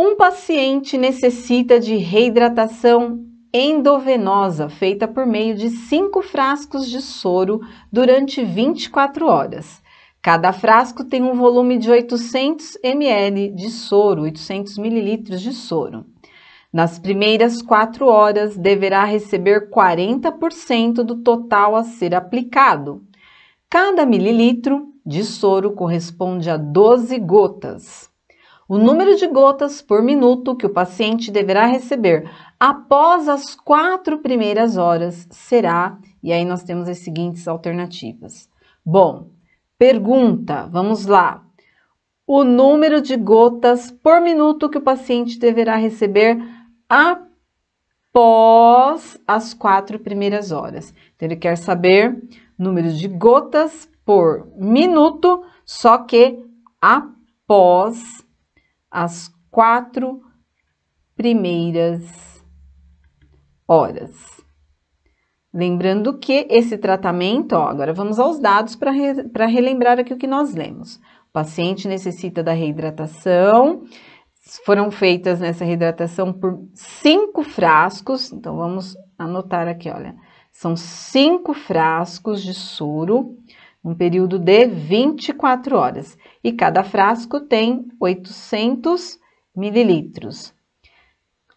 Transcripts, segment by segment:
Um paciente necessita de reidratação endovenosa feita por meio de cinco frascos de soro durante 24 horas. Cada frasco tem um volume de 800 ml de soro, 800 ml de soro. Nas primeiras quatro horas, deverá receber 40% do total a ser aplicado. Cada mililitro de soro corresponde a 12 gotas o número de gotas por minuto que o paciente deverá receber após as quatro primeiras horas será, e aí nós temos as seguintes alternativas. Bom, pergunta, vamos lá. O número de gotas por minuto que o paciente deverá receber após as quatro primeiras horas. Então, ele quer saber número de gotas por minuto, só que após as quatro primeiras horas. Lembrando que esse tratamento, ó, agora vamos aos dados para re, relembrar aqui o que nós lemos. O paciente necessita da reidratação, foram feitas nessa reidratação por cinco frascos, então vamos anotar aqui, olha, são cinco frascos de soro um período de 24 horas, e cada frasco tem 800 mililitros.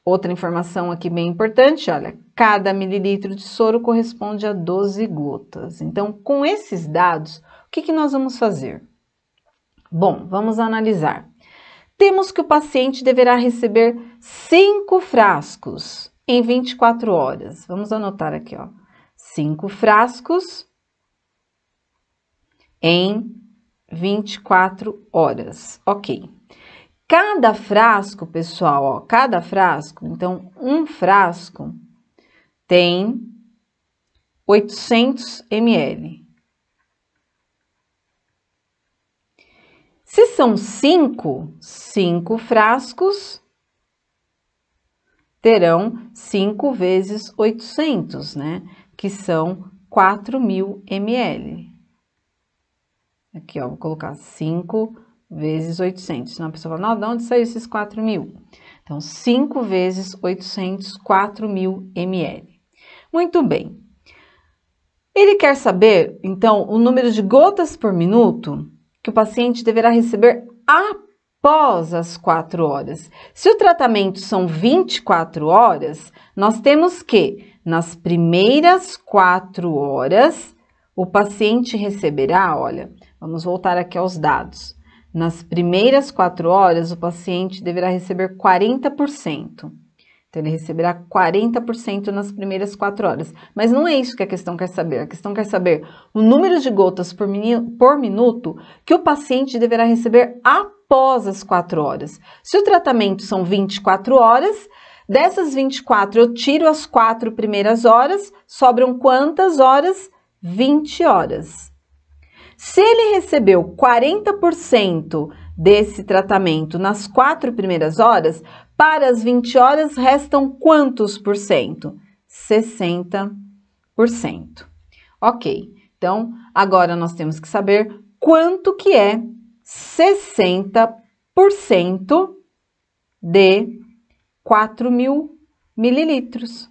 Outra informação aqui bem importante, olha, cada mililitro de soro corresponde a 12 gotas. Então, com esses dados, o que, que nós vamos fazer? Bom, vamos analisar. Temos que o paciente deverá receber 5 frascos em 24 horas. Vamos anotar aqui, ó. 5 frascos em 24 horas. Ok. Cada frasco, pessoal, ó, cada frasco, então um frasco tem 800 ml. Se são cinco, cinco frascos terão 5 vezes 800, né? Que são 4.000 ml. Aqui, ó, vou colocar 5 vezes 800. Senão a pessoa fala, não, de onde saiu esses 4 mil? Então, 5 vezes 800, 4 mil ml. Muito bem. Ele quer saber, então, o número de gotas por minuto que o paciente deverá receber após as 4 horas. Se o tratamento são 24 horas, nós temos que, nas primeiras 4 horas, o paciente receberá, olha, Vamos voltar aqui aos dados. Nas primeiras quatro horas, o paciente deverá receber 40%. Então, ele receberá 40% nas primeiras quatro horas. Mas não é isso que a questão quer saber. A questão quer saber o número de gotas por, por minuto que o paciente deverá receber após as quatro horas. Se o tratamento são 24 horas, dessas 24 eu tiro as quatro primeiras horas, sobram quantas horas? 20 horas. Se ele recebeu 40% desse tratamento nas quatro primeiras horas, para as 20 horas restam quantos por cento? 60%. Ok, então agora nós temos que saber quanto que é 60% de 4 mil mililitros.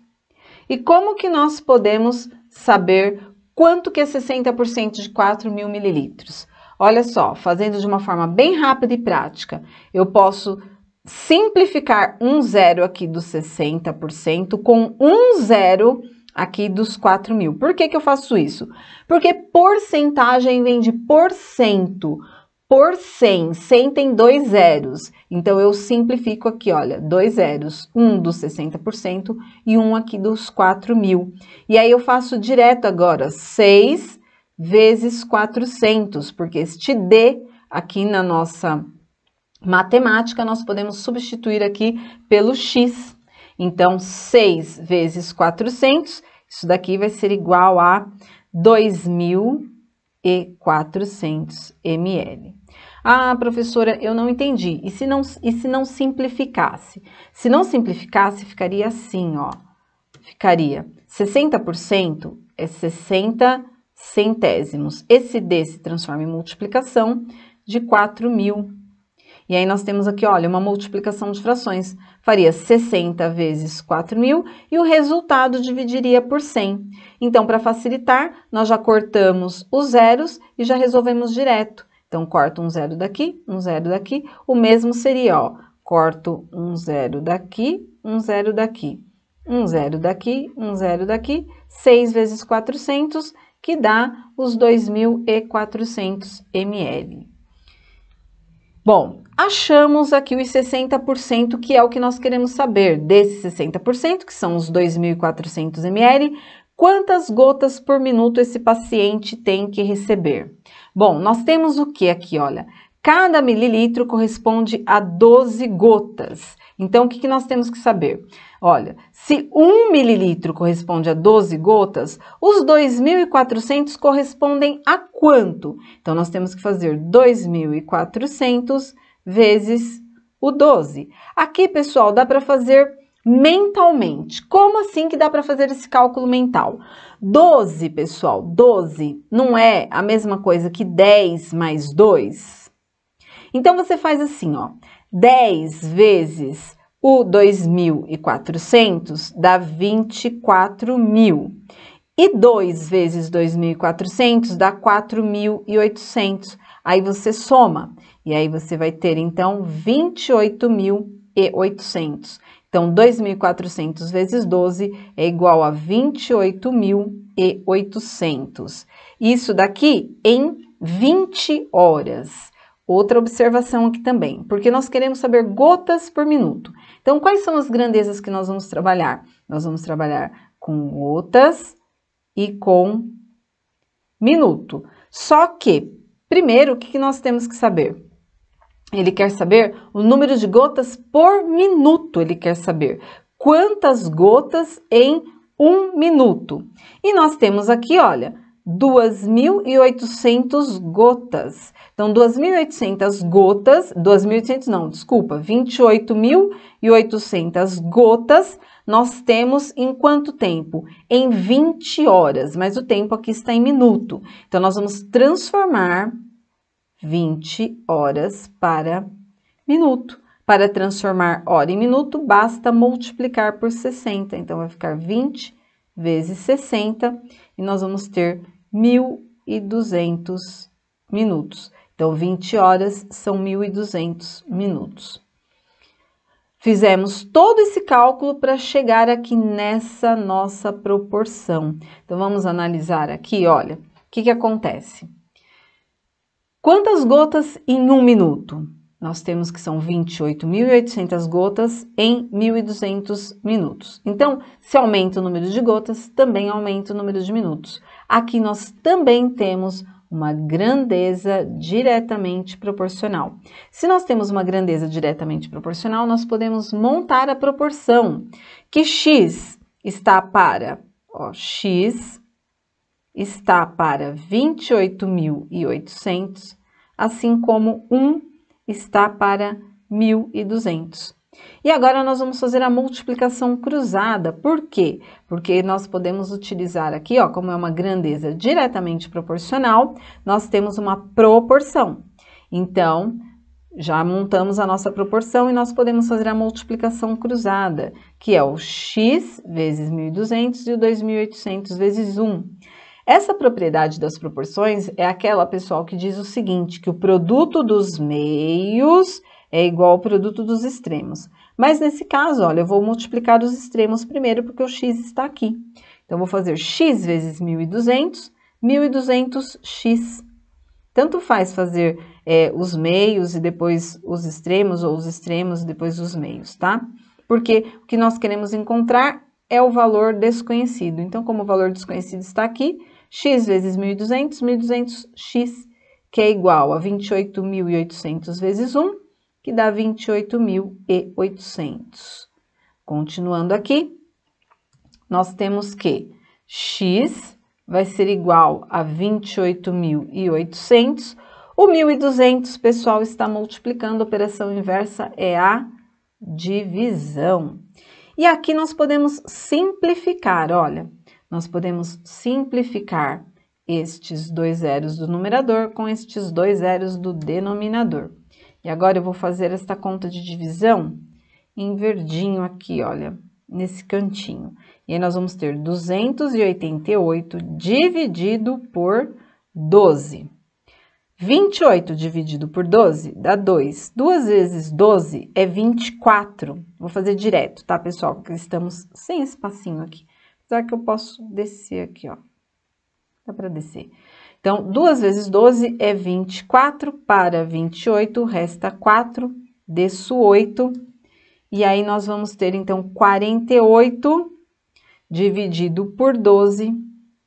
E como que nós podemos saber Quanto que é 60% de 4 mil mililitros? Olha só, fazendo de uma forma bem rápida e prática, eu posso simplificar um zero aqui dos 60% com um zero aqui dos 4 mil. Por que, que eu faço isso? Porque porcentagem vem de por cento por 100. 100 uhum. tem dois zeros. Então, eu simplifico aqui, olha, dois zeros. Um dos 60% e um aqui dos 4.000. E aí, eu faço direto agora 6 vezes 400, porque este D aqui na nossa matemática, nós podemos substituir aqui pelo X. Então, 6 vezes 400, isso daqui vai ser igual a 2.400 ml. Ah, professora, eu não entendi. E se não, e se não simplificasse? Se não simplificasse, ficaria assim, ó. Ficaria 60% é 60 centésimos. Esse D se transforma em multiplicação de 4 mil. E aí nós temos aqui, olha, uma multiplicação de frações. Faria 60 vezes 4 mil e o resultado dividiria por 100. Então, para facilitar, nós já cortamos os zeros e já resolvemos direto. Então, corto um zero daqui, um zero daqui. O mesmo seria, ó, corto um zero daqui, um zero daqui, um zero daqui, um zero daqui. Seis vezes 400, que dá os 2.400 ml. Bom, achamos aqui os 60%, que é o que nós queremos saber. Desses 60%, que são os 2.400 ml, quantas gotas por minuto esse paciente tem que receber? Bom, nós temos o que aqui, olha? Cada mililitro corresponde a 12 gotas. Então, o que, que nós temos que saber? Olha, se 1 mililitro corresponde a 12 gotas, os 2.400 correspondem a quanto? Então, nós temos que fazer 2.400 vezes o 12. Aqui, pessoal, dá para fazer mentalmente. Como assim que dá para fazer esse cálculo mental? 12, pessoal, 12 não é a mesma coisa que 10 mais 2? Então você faz assim, ó. 10 vezes o 2.400 dá 24.000. E 2 vezes 2.400 dá 4.800. Aí você soma. E aí você vai ter, então, 28.800. Então, 2.400 vezes 12 é igual a 28.800. Isso daqui em 20 horas. Outra observação aqui também, porque nós queremos saber gotas por minuto. Então, quais são as grandezas que nós vamos trabalhar? Nós vamos trabalhar com gotas e com minuto. Só que, primeiro, o que nós temos que saber? Ele quer saber o número de gotas por minuto. Ele quer saber quantas gotas em um minuto. E nós temos aqui, olha, 2.800 gotas. Então, 2.800 gotas, 2.800 não, desculpa, 28.800 gotas nós temos em quanto tempo? Em 20 horas, mas o tempo aqui está em minuto. Então, nós vamos transformar 20 horas para minuto. Para transformar hora em minuto, basta multiplicar por 60. Então, vai ficar 20 vezes 60 e nós vamos ter 1.200 minutos. Então, 20 horas são 1.200 minutos. Fizemos todo esse cálculo para chegar aqui nessa nossa proporção. Então, vamos analisar aqui, olha, o que, que acontece? Quantas gotas em um minuto? Nós temos que são 28.800 gotas em 1.200 minutos. Então, se aumenta o número de gotas, também aumenta o número de minutos. Aqui nós também temos uma grandeza diretamente proporcional. Se nós temos uma grandeza diretamente proporcional, nós podemos montar a proporção que x está para ó, x está para 28.800, assim como 1 está para 1.200. E agora nós vamos fazer a multiplicação cruzada. Por quê? Porque nós podemos utilizar aqui, ó, como é uma grandeza diretamente proporcional, nós temos uma proporção. Então, já montamos a nossa proporção e nós podemos fazer a multiplicação cruzada, que é o x vezes 1.200 e o 2.800 vezes 1. Essa propriedade das proporções é aquela, pessoal, que diz o seguinte, que o produto dos meios é igual ao produto dos extremos. Mas nesse caso, olha, eu vou multiplicar os extremos primeiro, porque o x está aqui. Então, vou fazer x vezes 1.200, 1.200x. Tanto faz fazer é, os meios e depois os extremos, ou os extremos e depois os meios, tá? Porque o que nós queremos encontrar é o valor desconhecido. Então, como o valor desconhecido está aqui, x vezes 1.200, 1.200x, que é igual a 28.800 vezes 1, que dá 28.800. Continuando aqui, nós temos que x vai ser igual a 28.800. O 1.200, pessoal, está multiplicando, a operação inversa é a divisão. E aqui nós podemos simplificar, olha, nós podemos simplificar estes dois zeros do numerador com estes dois zeros do denominador. E agora eu vou fazer esta conta de divisão em verdinho aqui, olha, nesse cantinho. E aí nós vamos ter 288 dividido por 12. 28 dividido por 12 dá 2. 2 vezes 12 é 24. Vou fazer direto, tá, pessoal? Porque estamos sem espacinho aqui. Apesar que eu posso descer aqui, ó. Dá para descer. Então, 2 vezes 12 é 24. Para 28, resta 4. Desço 8. E aí, nós vamos ter, então, 48 dividido por 12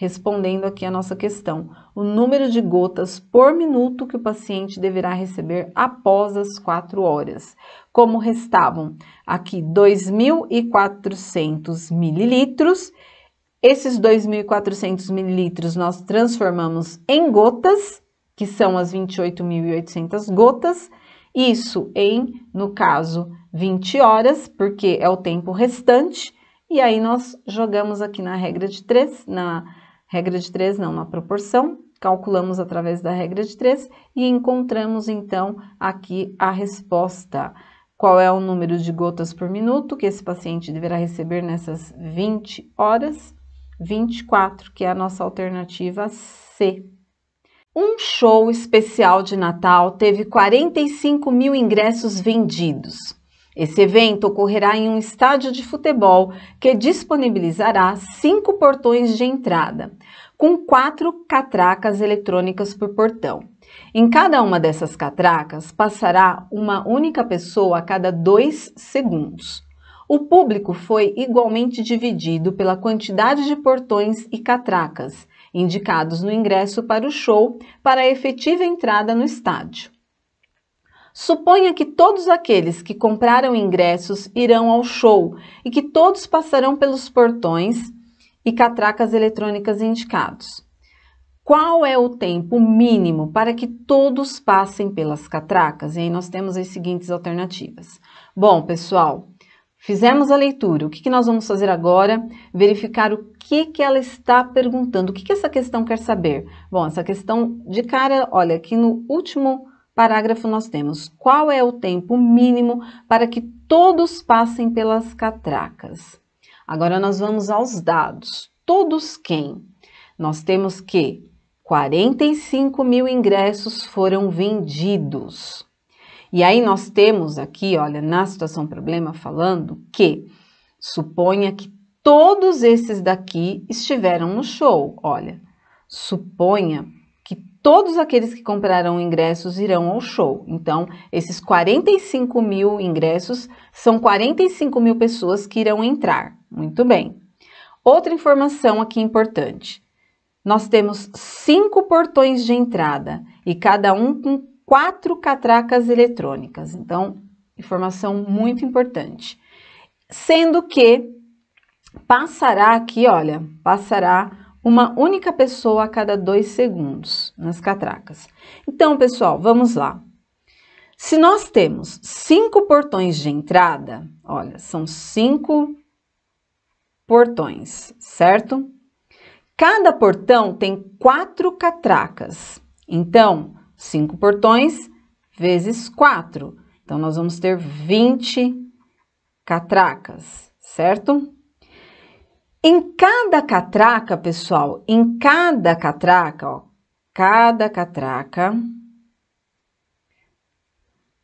respondendo aqui a nossa questão, o número de gotas por minuto que o paciente deverá receber após as 4 horas. Como restavam aqui 2.400 mililitros, esses 2.400 mililitros nós transformamos em gotas, que são as 28.800 gotas, isso em, no caso, 20 horas, porque é o tempo restante, e aí nós jogamos aqui na regra de 3, na Regra de 3 não, na proporção, calculamos através da regra de 3 e encontramos então aqui a resposta. Qual é o número de gotas por minuto que esse paciente deverá receber nessas 20 horas? 24, que é a nossa alternativa C. Um show especial de Natal teve 45 mil ingressos vendidos. Esse evento ocorrerá em um estádio de futebol que disponibilizará cinco portões de entrada, com quatro catracas eletrônicas por portão. Em cada uma dessas catracas passará uma única pessoa a cada dois segundos. O público foi igualmente dividido pela quantidade de portões e catracas indicados no ingresso para o show para a efetiva entrada no estádio. Suponha que todos aqueles que compraram ingressos irão ao show e que todos passarão pelos portões e catracas eletrônicas indicados. Qual é o tempo mínimo para que todos passem pelas catracas? E aí nós temos as seguintes alternativas. Bom, pessoal, Fizemos a leitura. O que, que nós vamos fazer agora? Verificar o que, que ela está perguntando. O que, que essa questão quer saber? Bom, essa questão de cara, olha, aqui no último parágrafo, nós temos qual é o tempo mínimo para que todos passem pelas catracas. Agora nós vamos aos dados. Todos quem? Nós temos que 45 mil ingressos foram vendidos. E aí nós temos aqui, olha, na situação problema falando que suponha que todos esses daqui estiveram no show. Olha, suponha todos aqueles que compraram ingressos irão ao show. Então, esses 45 mil ingressos são 45 mil pessoas que irão entrar. Muito bem. Outra informação aqui importante: nós temos cinco portões de entrada e cada um com quatro catracas eletrônicas. Então, informação muito importante. Sendo que passará aqui, olha, passará uma única pessoa a cada dois segundos nas catracas. Então, pessoal, vamos lá. Se nós temos cinco portões de entrada, olha, são cinco portões, certo? Cada portão tem quatro catracas. Então, cinco portões vezes quatro. Então, nós vamos ter 20 catracas, certo? Em cada catraca, pessoal, em cada catraca, ó, cada catraca,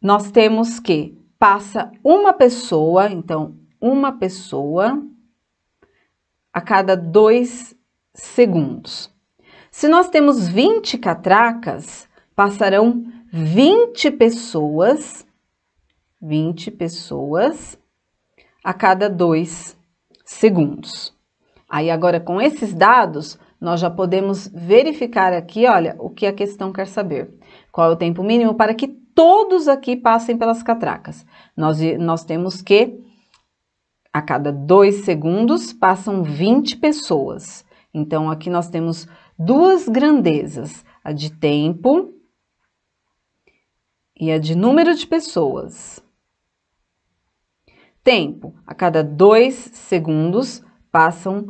nós temos que passa uma pessoa, então uma pessoa a cada dois segundos. Se nós temos 20 catracas, passarão 20 pessoas, 20 pessoas a cada dois segundos. Aí agora com esses dados, nós já podemos verificar aqui, olha, o que a questão quer saber. Qual é o tempo mínimo para que todos aqui passem pelas catracas? Nós, nós temos que, a cada dois segundos, passam 20 pessoas. Então, aqui nós temos duas grandezas, a de tempo e a de número de pessoas. Tempo, a cada dois segundos, passam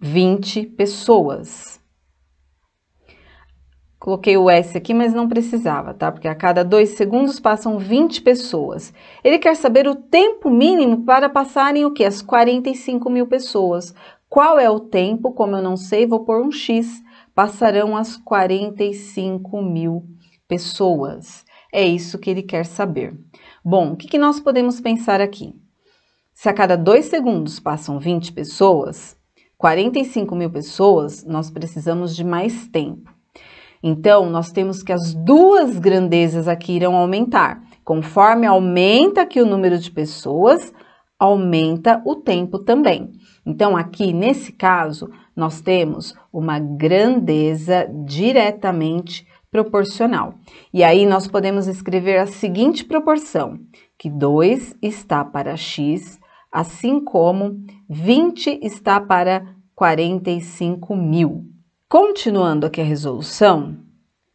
20 pessoas. Coloquei o S aqui, mas não precisava, tá? Porque a cada dois segundos passam 20 pessoas. Ele quer saber o tempo mínimo para passarem o que? As 45 mil pessoas. Qual é o tempo? Como eu não sei, vou pôr um X. Passarão as 45 mil pessoas. É isso que ele quer saber. Bom, o que, que nós podemos pensar aqui? Se a cada dois segundos passam 20 pessoas, 45 mil pessoas, nós precisamos de mais tempo. Então, nós temos que as duas grandezas aqui irão aumentar. Conforme aumenta aqui o número de pessoas, aumenta o tempo também. Então, aqui nesse caso, nós temos uma grandeza diretamente proporcional. E aí nós podemos escrever a seguinte proporção, que 2 está para x assim como 20 está para 45 mil. Continuando aqui a resolução,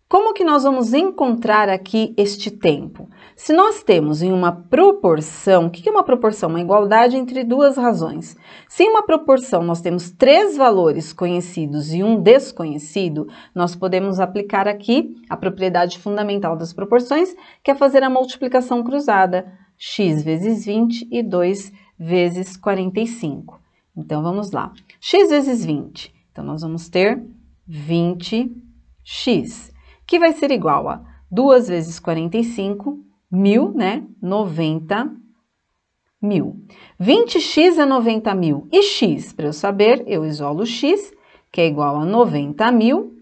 como que nós vamos encontrar aqui este tempo? Se nós temos em uma proporção, o que é uma proporção? Uma igualdade entre duas razões. Se em uma proporção nós temos três valores conhecidos e um desconhecido, nós podemos aplicar aqui a propriedade fundamental das proporções, que é fazer a multiplicação cruzada, x vezes 20 e 2 vezes vezes 45. Então, vamos lá. x vezes 20. Então, nós vamos ter 20x, que vai ser igual a 2 vezes 45, mil, né? 90.000. 20x é 90.000. E x, para eu saber, eu isolo x, que é igual a 90.000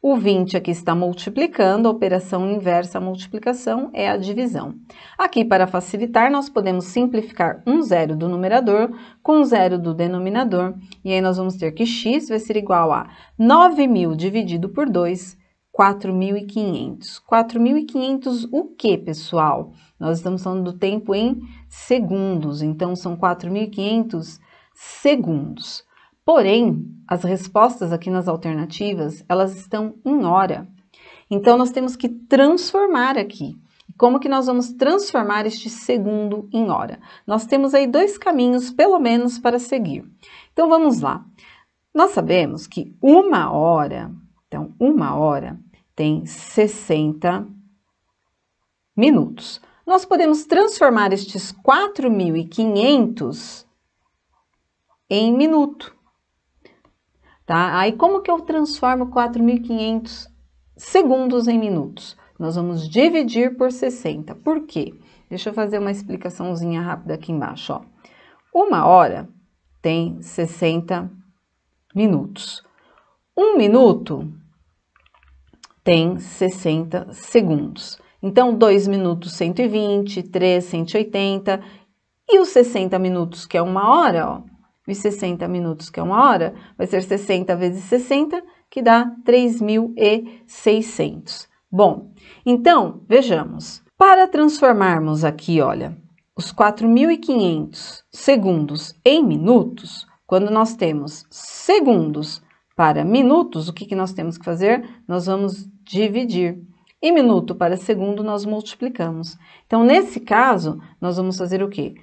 o 20 aqui é está multiplicando, a operação inversa à multiplicação é a divisão. Aqui, para facilitar, nós podemos simplificar um zero do numerador com um zero do denominador. E aí, nós vamos ter que x vai ser igual a 9.000 dividido por 2, 4.500. 4.500 o que, pessoal? Nós estamos falando do tempo em segundos, então são 4.500 segundos. Porém, as respostas aqui nas alternativas, elas estão em hora. Então, nós temos que transformar aqui. Como que nós vamos transformar este segundo em hora? Nós temos aí dois caminhos, pelo menos, para seguir. Então, vamos lá. Nós sabemos que uma hora, então, uma hora tem 60 minutos. Nós podemos transformar estes 4.500 em minuto. Tá? Aí como que eu transformo 4.500 segundos em minutos? Nós vamos dividir por 60. Por quê? Deixa eu fazer uma explicaçãozinha rápida aqui embaixo. Ó. Uma hora tem 60 minutos. Um minuto tem 60 segundos. Então, 2 minutos 120, 3, 180 e os 60 minutos, que é uma hora, ó, e 60 minutos, que é uma hora, vai ser 60 vezes 60, que dá 3.600. Bom, então, vejamos. Para transformarmos aqui, olha, os 4.500 segundos em minutos, quando nós temos segundos para minutos, o que, que nós temos que fazer? Nós vamos dividir. E minuto para segundo, nós multiplicamos. Então, nesse caso, nós vamos fazer o quê?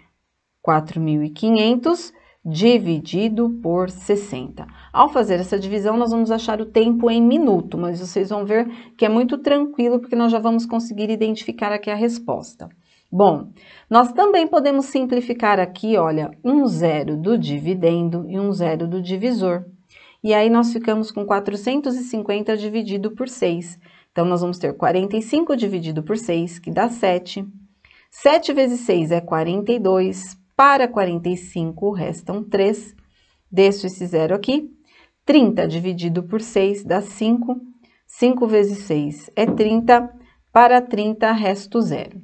4.500 dividido por 60. Ao fazer essa divisão, nós vamos achar o tempo em minuto, mas vocês vão ver que é muito tranquilo, porque nós já vamos conseguir identificar aqui a resposta. Bom, nós também podemos simplificar aqui, olha, um zero do dividendo e um zero do divisor. E aí nós ficamos com 450 dividido por 6. Então, nós vamos ter 45 dividido por 6, que dá 7. 7 vezes 6 é 42 para 45, restam 3. Deixo esse zero aqui. 30 dividido por 6 dá 5. 5 vezes 6 é 30. Para 30, resta zero.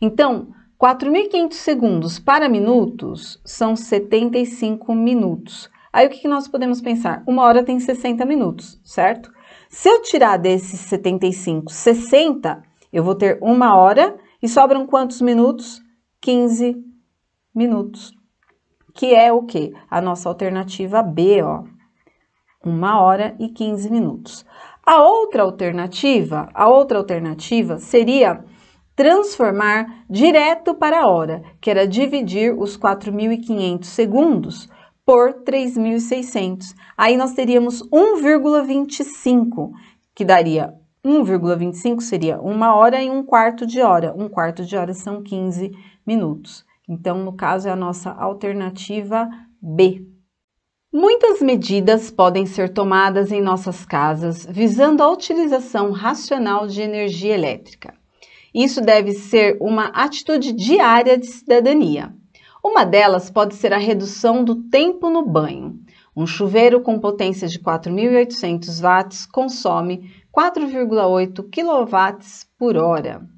Então, 4.500 segundos para minutos são 75 minutos. Aí, o que nós podemos pensar? Uma hora tem 60 minutos, certo? Se eu tirar desses 75, 60, eu vou ter uma hora e sobram quantos minutos? 15 minutos minutos, que é o que? A nossa alternativa B, ó, 1 hora e 15 minutos. A outra alternativa, a outra alternativa seria transformar direto para a hora, que era dividir os 4.500 segundos por 3.600. Aí nós teríamos 1,25, que daria 1,25 seria uma hora e um quarto de hora. Um quarto de hora são 15 minutos. Então, no caso, é a nossa alternativa B. Muitas medidas podem ser tomadas em nossas casas visando a utilização racional de energia elétrica. Isso deve ser uma atitude diária de cidadania. Uma delas pode ser a redução do tempo no banho. Um chuveiro com potência de 4.800 watts consome 4,8 kW por hora.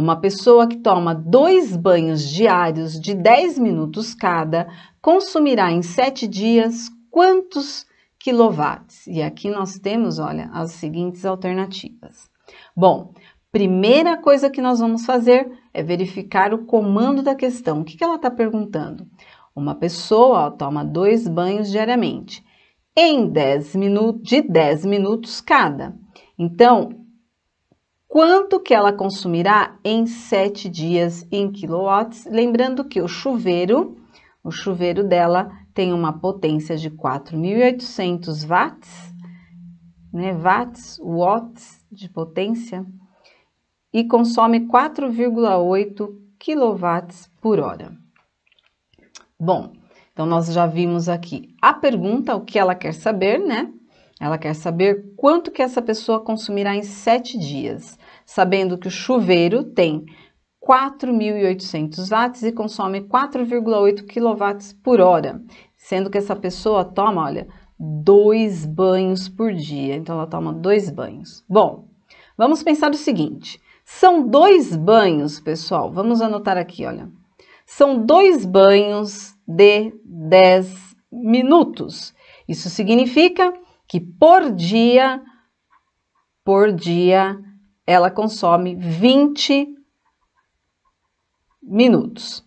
Uma pessoa que toma dois banhos diários de 10 minutos cada consumirá em 7 dias quantos quilowatts? E aqui nós temos, olha, as seguintes alternativas. Bom, primeira coisa que nós vamos fazer é verificar o comando da questão. O que, que ela está perguntando? Uma pessoa ó, toma dois banhos diariamente, em 10 minutos, de 10 minutos cada. Então, quanto que ela consumirá em sete dias em quilowatts. Lembrando que o chuveiro, o chuveiro dela tem uma potência de 4.800 watts, né? Watts, watts de potência, e consome 4,8 quilowatts por hora. Bom, então nós já vimos aqui a pergunta, o que ela quer saber, né? Ela quer saber quanto que essa pessoa consumirá em sete dias, sabendo que o chuveiro tem 4.800 watts e consome 4,8 kW por hora, sendo que essa pessoa toma, olha, dois banhos por dia. Então ela toma dois banhos. Bom, vamos pensar o seguinte: são dois banhos, pessoal. Vamos anotar aqui, olha. São dois banhos de 10 minutos. Isso significa que por dia, por dia, ela consome 20 minutos.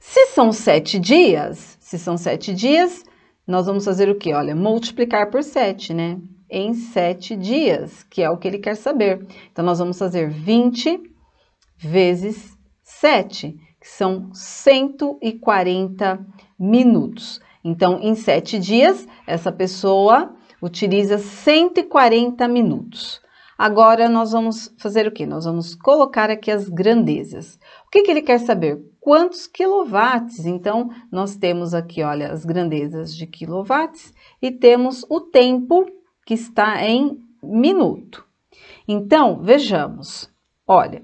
Se são sete dias, se são sete dias, nós vamos fazer o que? Olha, multiplicar por 7, né? Em sete dias, que é o que ele quer saber. Então, nós vamos fazer 20 vezes 7, que são 140 minutos. Então, em sete dias, essa pessoa utiliza 140 minutos. Agora nós vamos fazer o que? Nós vamos colocar aqui as grandezas. O que, que ele quer saber? Quantos quilowatts? Então, nós temos aqui, olha, as grandezas de quilowatts e temos o tempo que está em minuto. Então, vejamos. Olha,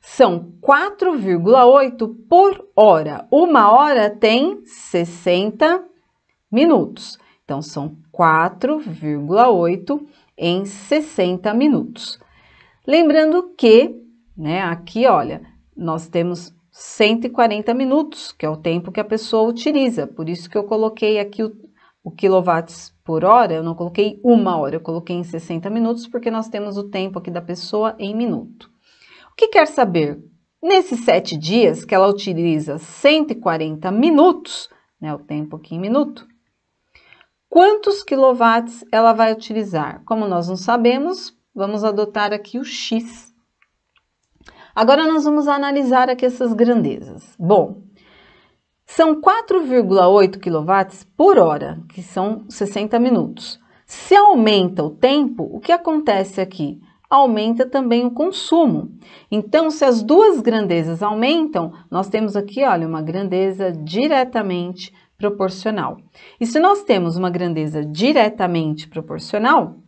são 4,8 por hora. Uma hora tem 60 minutos. Então, são 4,8 em 60 minutos. Lembrando que, né, aqui, olha, nós temos 140 minutos, que é o tempo que a pessoa utiliza. Por isso que eu coloquei aqui o, o quilowatts por hora, eu não coloquei uma hora, eu coloquei em 60 minutos, porque nós temos o tempo aqui da pessoa em minuto. O que quer saber? Nesses sete dias que ela utiliza 140 minutos, né, o tempo aqui em minuto, Quantos quilowatts ela vai utilizar? Como nós não sabemos, vamos adotar aqui o X. Agora nós vamos analisar aqui essas grandezas. Bom, são 4,8 quilowatts por hora, que são 60 minutos. Se aumenta o tempo, o que acontece aqui? Aumenta também o consumo. Então, se as duas grandezas aumentam, nós temos aqui, olha, uma grandeza diretamente proporcional. E se nós temos uma grandeza diretamente proporcional,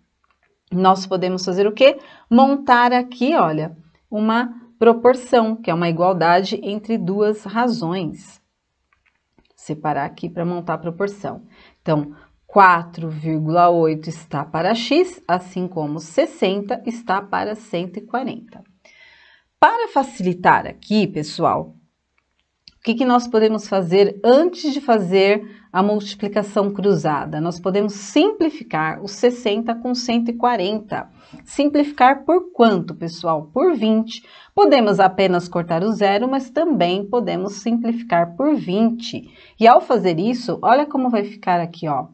nós podemos fazer o quê? Montar aqui, olha, uma proporção, que é uma igualdade entre duas razões. Separar aqui para montar a proporção. Então, 4,8 está para x, assim como 60 está para 140. Para facilitar aqui, pessoal, que, que nós podemos fazer antes de fazer a multiplicação cruzada? Nós podemos simplificar os 60 com 140. Simplificar por quanto, pessoal? Por 20. Podemos apenas cortar o zero, mas também podemos simplificar por 20. E ao fazer isso, olha como vai ficar aqui, ó.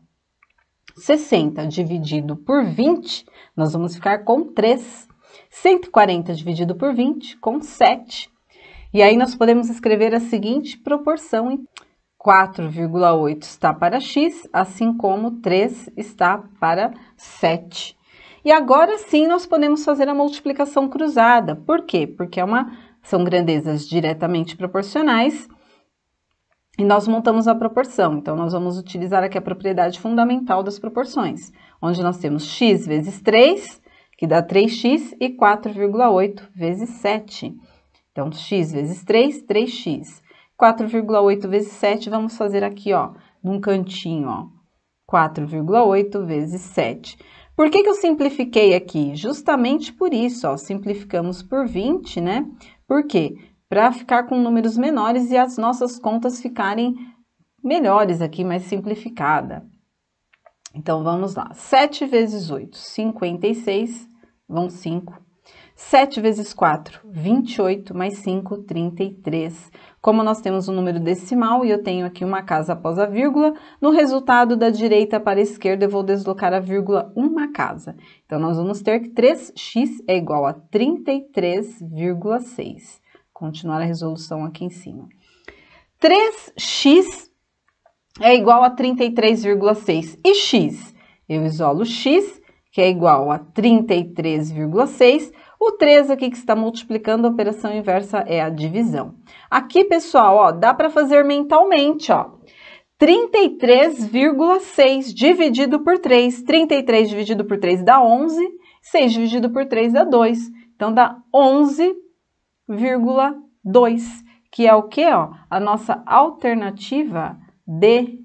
60 dividido por 20, nós vamos ficar com 3. 140 dividido por 20, com 7. E aí nós podemos escrever a seguinte proporção: 4,8 está para x, assim como 3 está para 7. E agora sim nós podemos fazer a multiplicação cruzada. Por quê? Porque é uma, são grandezas diretamente proporcionais e nós montamos a proporção. Então, nós vamos utilizar aqui a propriedade fundamental das proporções, onde nós temos x vezes 3, que dá 3x, e 4,8 vezes 7. Então, x vezes 3, 3x. 4,8 vezes 7, vamos fazer aqui, ó, num cantinho, ó. 4,8 vezes 7. Por que, que eu simplifiquei aqui? Justamente por isso, ó, simplificamos por 20, né? Por quê? Para ficar com números menores e as nossas contas ficarem melhores aqui, mais simplificada. Então, vamos lá. 7 vezes 8, 56, vão 5 7 vezes 4, 28, mais 5, 33. Como nós temos um número decimal e eu tenho aqui uma casa após a vírgula, no resultado da direita para a esquerda eu vou deslocar a vírgula uma casa. Então, nós vamos ter que 3x é igual a 33,6. Continuar a resolução aqui em cima. 3x é igual a 33,6. E x? Eu isolo x, que é igual a 33,6 o 3 aqui que está multiplicando a operação inversa é a divisão. Aqui, pessoal, ó, dá para fazer mentalmente, ó. 33,6 dividido por 3. 33 dividido por 3 dá 11, 6 dividido por 3 dá 2. Então dá 11,2, que é o que, A nossa alternativa D